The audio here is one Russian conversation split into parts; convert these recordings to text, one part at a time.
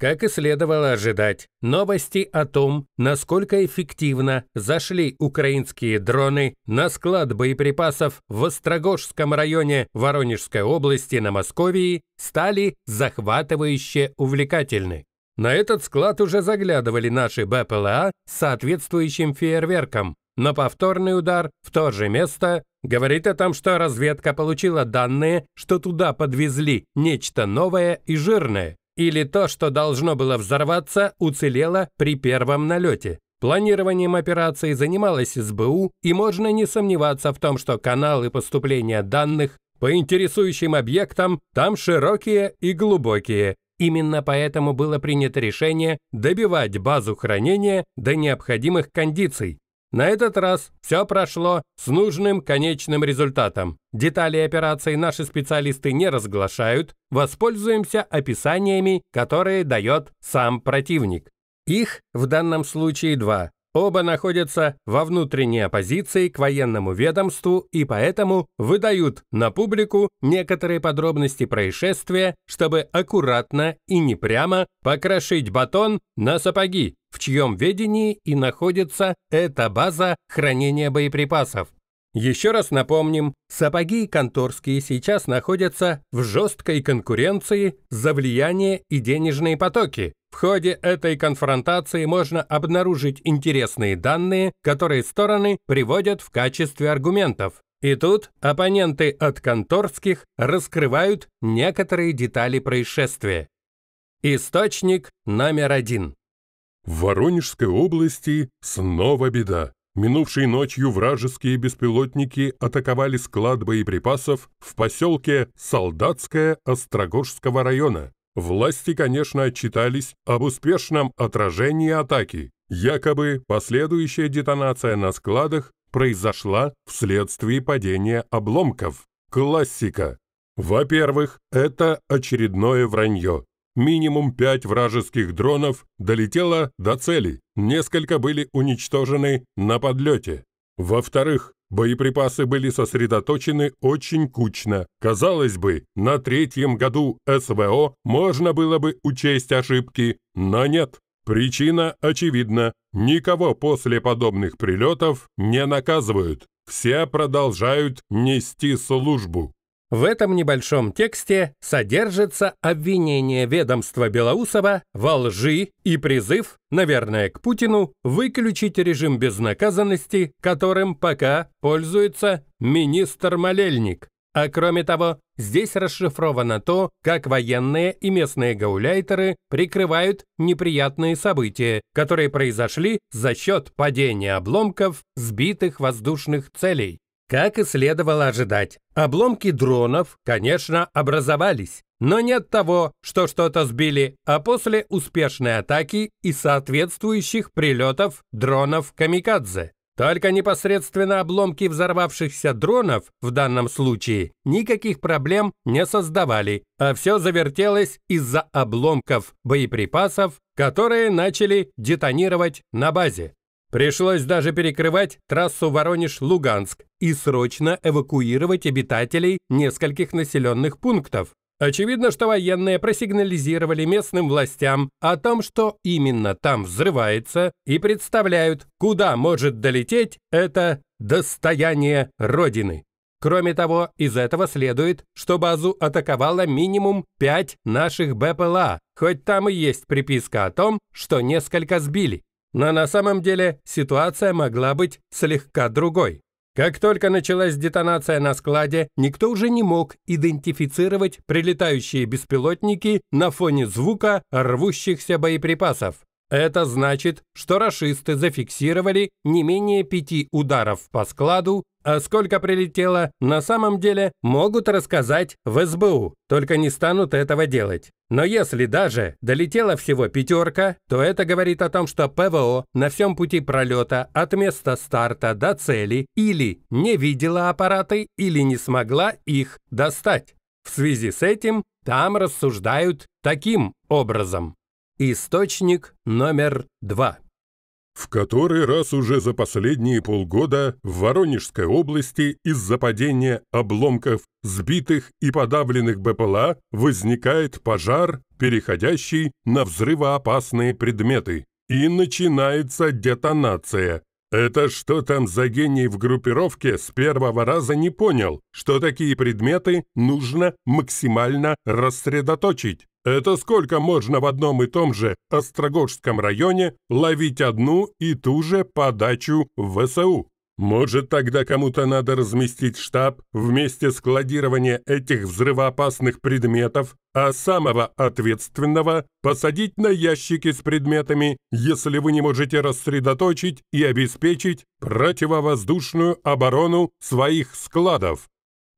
Как и следовало ожидать, новости о том, насколько эффективно зашли украинские дроны на склад боеприпасов в Острогожском районе Воронежской области на Московии, стали захватывающе увлекательны. На этот склад уже заглядывали наши БПЛА с соответствующим фейерверком, но повторный удар в то же место говорит о том, что разведка получила данные, что туда подвезли нечто новое и жирное. Или то, что должно было взорваться, уцелело при первом налете. Планированием операции занималась СБУ, и можно не сомневаться в том, что каналы поступления данных по интересующим объектам там широкие и глубокие. Именно поэтому было принято решение добивать базу хранения до необходимых кондиций, на этот раз все прошло с нужным конечным результатом. Детали операции наши специалисты не разглашают, воспользуемся описаниями, которые дает сам противник. Их в данном случае два. Оба находятся во внутренней оппозиции к военному ведомству и поэтому выдают на публику некоторые подробности происшествия, чтобы аккуратно и не прямо покрошить батон на сапоги, в чьем ведении и находится эта база хранения боеприпасов. Еще раз напомним, сапоги и конторские сейчас находятся в жесткой конкуренции за влияние и денежные потоки, в ходе этой конфронтации можно обнаружить интересные данные, которые стороны приводят в качестве аргументов. И тут оппоненты от конторских раскрывают некоторые детали происшествия. Источник номер один. В Воронежской области снова беда. Минувшей ночью вражеские беспилотники атаковали склад боеприпасов в поселке Солдатское Острогожского района. Власти, конечно, отчитались об успешном отражении атаки. Якобы последующая детонация на складах произошла вследствие падения обломков. Классика. Во-первых, это очередное вранье. Минимум пять вражеских дронов долетело до цели, несколько были уничтожены на подлете. Во-вторых, Боеприпасы были сосредоточены очень кучно. Казалось бы, на третьем году СВО можно было бы учесть ошибки, но нет. Причина очевидна. Никого после подобных прилетов не наказывают. Все продолжают нести службу. В этом небольшом тексте содержится обвинение ведомства Белоусова во лжи и призыв, наверное, к Путину выключить режим безнаказанности, которым пока пользуется министр Малельник. А кроме того, здесь расшифровано то, как военные и местные гауляйтеры прикрывают неприятные события, которые произошли за счет падения обломков сбитых воздушных целей. Как и следовало ожидать, обломки дронов, конечно, образовались, но не от того, что что-то сбили, а после успешной атаки и соответствующих прилетов дронов «Камикадзе». Только непосредственно обломки взорвавшихся дронов в данном случае никаких проблем не создавали, а все завертелось из-за обломков боеприпасов, которые начали детонировать на базе. Пришлось даже перекрывать трассу Воронеж-Луганск, и срочно эвакуировать обитателей нескольких населенных пунктов. Очевидно, что военные просигнализировали местным властям о том, что именно там взрывается, и представляют, куда может долететь это достояние Родины. Кроме того, из этого следует, что базу атаковало минимум 5 наших БПЛА, хоть там и есть приписка о том, что несколько сбили. Но на самом деле ситуация могла быть слегка другой. Как только началась детонация на складе, никто уже не мог идентифицировать прилетающие беспилотники на фоне звука рвущихся боеприпасов. Это значит, что рашисты зафиксировали не менее пяти ударов по складу, а сколько прилетело, на самом деле могут рассказать в СБУ, только не станут этого делать. Но если даже долетела всего пятерка, то это говорит о том, что ПВО на всем пути пролета от места старта до цели или не видела аппараты, или не смогла их достать. В связи с этим там рассуждают таким образом. Источник номер два. В который раз уже за последние полгода в Воронежской области из-за падения обломков сбитых и подавленных БПЛА возникает пожар, переходящий на взрывоопасные предметы, и начинается детонация. Это что там за гений в группировке с первого раза не понял, что такие предметы нужно максимально рассредоточить. Это сколько можно в одном и том же Острогожском районе ловить одну и ту же подачу в ВСУ? Может, тогда кому-то надо разместить штаб в месте складирования этих взрывоопасных предметов, а самого ответственного посадить на ящики с предметами, если вы не можете рассредоточить и обеспечить противовоздушную оборону своих складов.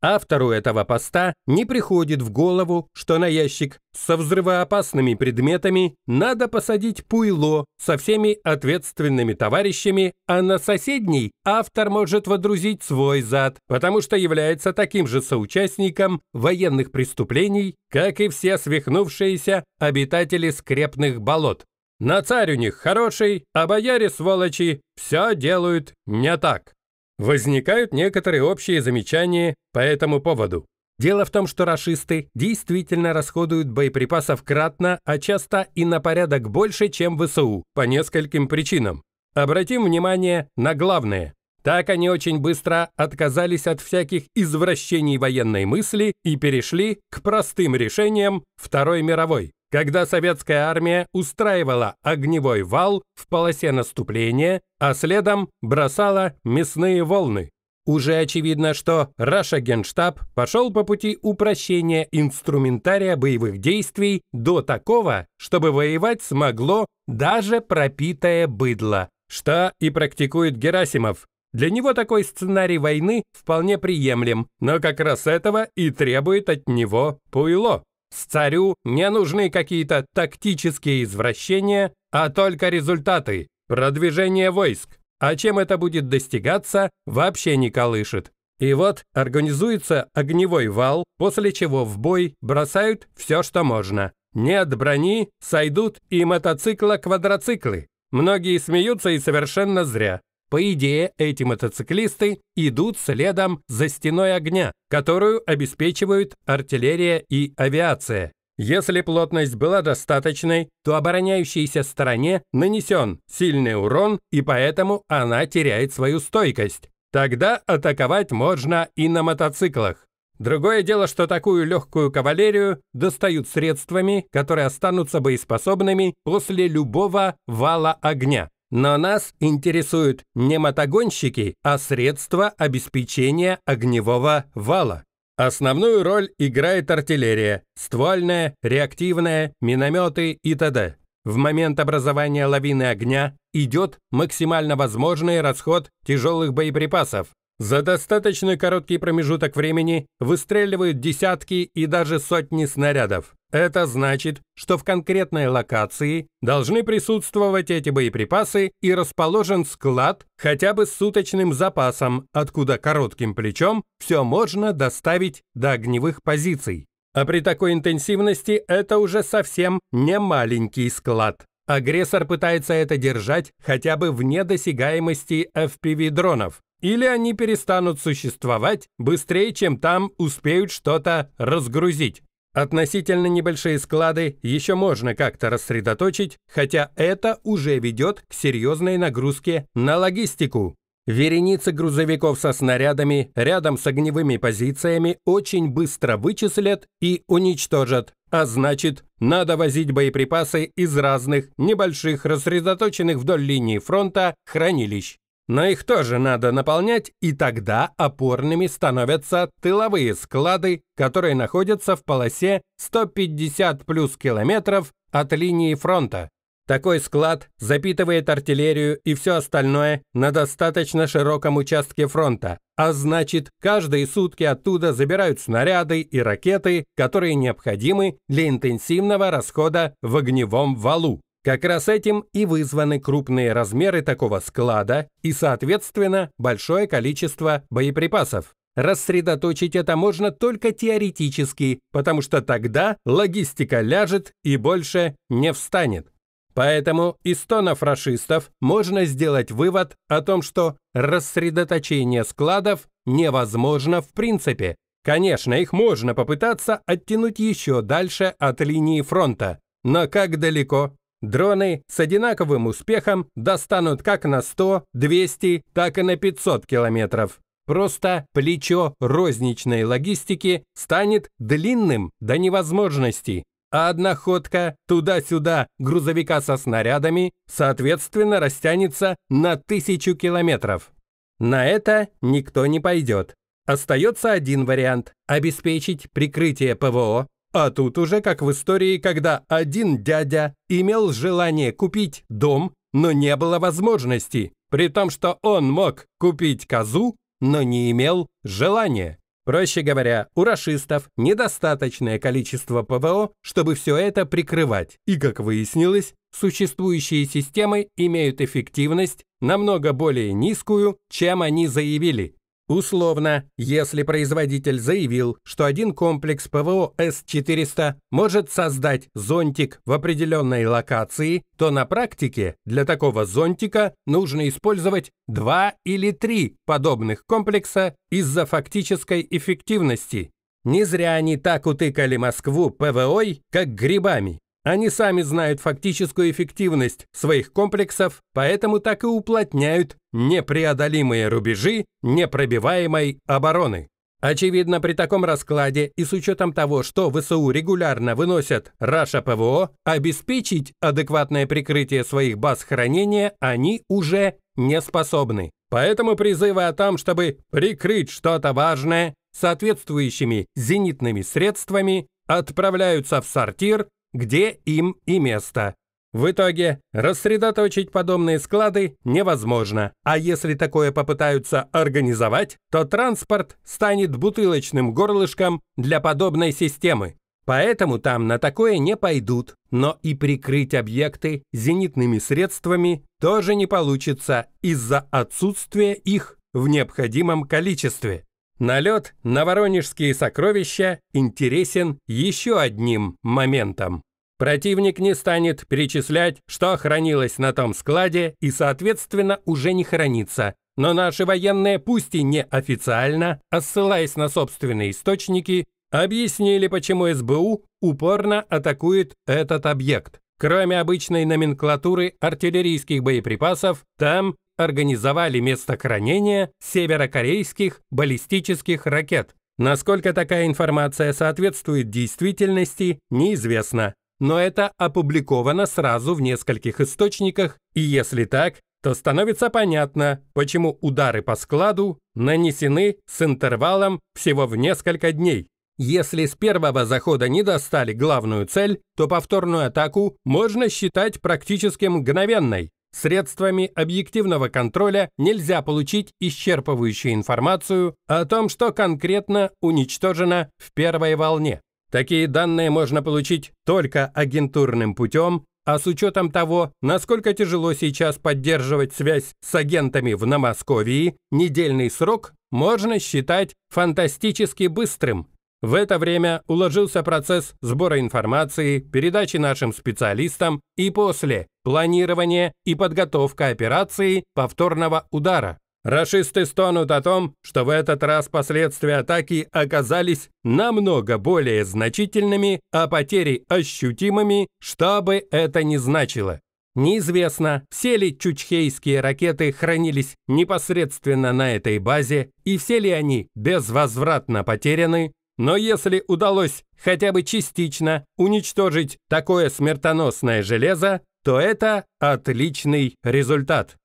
Автору этого поста не приходит в голову, что на ящик со взрывоопасными предметами надо посадить пуйло со всеми ответственными товарищами, а на соседний автор может водрузить свой зад, потому что является таким же соучастником военных преступлений, как и все свихнувшиеся обитатели скрепных болот. На царь у них хороший, а бояре сволочи все делают не так возникают некоторые общие замечания по этому поводу. Дело в том, что рашисты действительно расходуют боеприпасов кратно, а часто и на порядок больше, чем ВСУ, по нескольким причинам. Обратим внимание на главное. Так они очень быстро отказались от всяких извращений военной мысли и перешли к простым решениям Второй мировой когда советская армия устраивала огневой вал в полосе наступления, а следом бросала мясные волны. Уже очевидно, что Раша Генштаб пошел по пути упрощения инструментария боевых действий до такого, чтобы воевать смогло даже пропитое быдло, что и практикует Герасимов. Для него такой сценарий войны вполне приемлем, но как раз этого и требует от него Пуйло. С царю не нужны какие-то тактические извращения, а только результаты, продвижение войск. А чем это будет достигаться, вообще не колышет. И вот организуется огневой вал, после чего в бой бросают все, что можно. Нет брони, сойдут и мотоцикла-квадроциклы. Многие смеются и совершенно зря. По идее, эти мотоциклисты идут следом за стеной огня, которую обеспечивают артиллерия и авиация. Если плотность была достаточной, то обороняющейся стороне нанесен сильный урон, и поэтому она теряет свою стойкость. Тогда атаковать можно и на мотоциклах. Другое дело, что такую легкую кавалерию достают средствами, которые останутся боеспособными после любого вала огня. Но нас интересуют не мотогонщики, а средства обеспечения огневого вала. Основную роль играет артиллерия, ствольная, реактивная, минометы и т.д. В момент образования лавины огня идет максимально возможный расход тяжелых боеприпасов, за достаточно короткий промежуток времени выстреливают десятки и даже сотни снарядов. Это значит, что в конкретной локации должны присутствовать эти боеприпасы и расположен склад хотя бы с суточным запасом, откуда коротким плечом все можно доставить до огневых позиций. А при такой интенсивности это уже совсем не маленький склад. Агрессор пытается это держать хотя бы вне досягаемости FPV-дронов, или они перестанут существовать быстрее, чем там успеют что-то разгрузить. Относительно небольшие склады еще можно как-то рассредоточить, хотя это уже ведет к серьезной нагрузке на логистику. Вереницы грузовиков со снарядами рядом с огневыми позициями очень быстро вычислят и уничтожат. А значит, надо возить боеприпасы из разных, небольших, рассредоточенных вдоль линии фронта хранилищ. Но их тоже надо наполнять, и тогда опорными становятся тыловые склады, которые находятся в полосе 150 плюс километров от линии фронта. Такой склад запитывает артиллерию и все остальное на достаточно широком участке фронта, а значит, каждые сутки оттуда забирают снаряды и ракеты, которые необходимы для интенсивного расхода в огневом валу. Как раз этим и вызваны крупные размеры такого склада и, соответственно, большое количество боеприпасов. Рассредоточить это можно только теоретически, потому что тогда логистика ляжет и больше не встанет. Поэтому из тонов фашистов можно сделать вывод о том, что рассредоточение складов невозможно в принципе. Конечно, их можно попытаться оттянуть еще дальше от линии фронта, но как далеко Дроны с одинаковым успехом достанут как на 100, 200, так и на 500 километров. Просто плечо розничной логистики станет длинным до невозможности, а одна ходка туда-сюда грузовика со снарядами, соответственно, растянется на тысячу километров. На это никто не пойдет. Остается один вариант – обеспечить прикрытие ПВО а тут уже как в истории, когда один дядя имел желание купить дом, но не было возможности, при том, что он мог купить козу, но не имел желания. Проще говоря, у рашистов недостаточное количество ПВО, чтобы все это прикрывать. И, как выяснилось, существующие системы имеют эффективность намного более низкую, чем они заявили. Условно, если производитель заявил, что один комплекс ПВО С-400 может создать зонтик в определенной локации, то на практике для такого зонтика нужно использовать два или три подобных комплекса из-за фактической эффективности. Не зря они так утыкали Москву ПВОй, как грибами. Они сами знают фактическую эффективность своих комплексов, поэтому так и уплотняют непреодолимые рубежи непробиваемой обороны. Очевидно, при таком раскладе и с учетом того, что ВСУ регулярно выносят Раша ПВО, обеспечить адекватное прикрытие своих баз хранения они уже не способны. Поэтому призывы о том, чтобы прикрыть что-то важное соответствующими зенитными средствами, отправляются в сортир где им и место. В итоге рассредоточить подобные склады невозможно, а если такое попытаются организовать, то транспорт станет бутылочным горлышком для подобной системы. Поэтому там на такое не пойдут, но и прикрыть объекты зенитными средствами тоже не получится из-за отсутствия их в необходимом количестве. Налет на воронежские сокровища интересен еще одним моментом. Противник не станет перечислять, что хранилось на том складе и, соответственно, уже не хранится. Но наши военные, пусть и не официально, а ссылаясь на собственные источники, объяснили, почему СБУ упорно атакует этот объект. Кроме обычной номенклатуры артиллерийских боеприпасов, там организовали место хранения северокорейских баллистических ракет. Насколько такая информация соответствует действительности, неизвестно. Но это опубликовано сразу в нескольких источниках, и если так, то становится понятно, почему удары по складу нанесены с интервалом всего в несколько дней. Если с первого захода не достали главную цель, то повторную атаку можно считать практически мгновенной. Средствами объективного контроля нельзя получить исчерпывающую информацию о том, что конкретно уничтожено в первой волне. Такие данные можно получить только агентурным путем, а с учетом того, насколько тяжело сейчас поддерживать связь с агентами в Намосковии, недельный срок можно считать фантастически быстрым, в это время уложился процесс сбора информации, передачи нашим специалистам и после планирование и подготовка операции повторного удара. Рашисты стонут о том, что в этот раз последствия атаки оказались намного более значительными, а потери ощутимыми, что бы это ни значило. Неизвестно, все ли чучхейские ракеты хранились непосредственно на этой базе и все ли они безвозвратно потеряны, но если удалось хотя бы частично уничтожить такое смертоносное железо, то это отличный результат.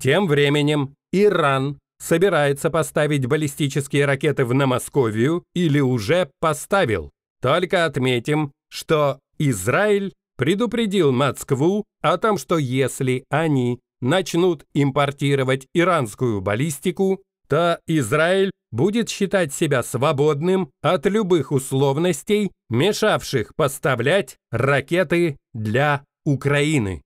Тем временем Иран собирается поставить баллистические ракеты в Намосковию или уже поставил. Только отметим, что Израиль предупредил Москву о том, что если они начнут импортировать иранскую баллистику, то Израиль будет считать себя свободным от любых условностей, мешавших поставлять ракеты для Украины.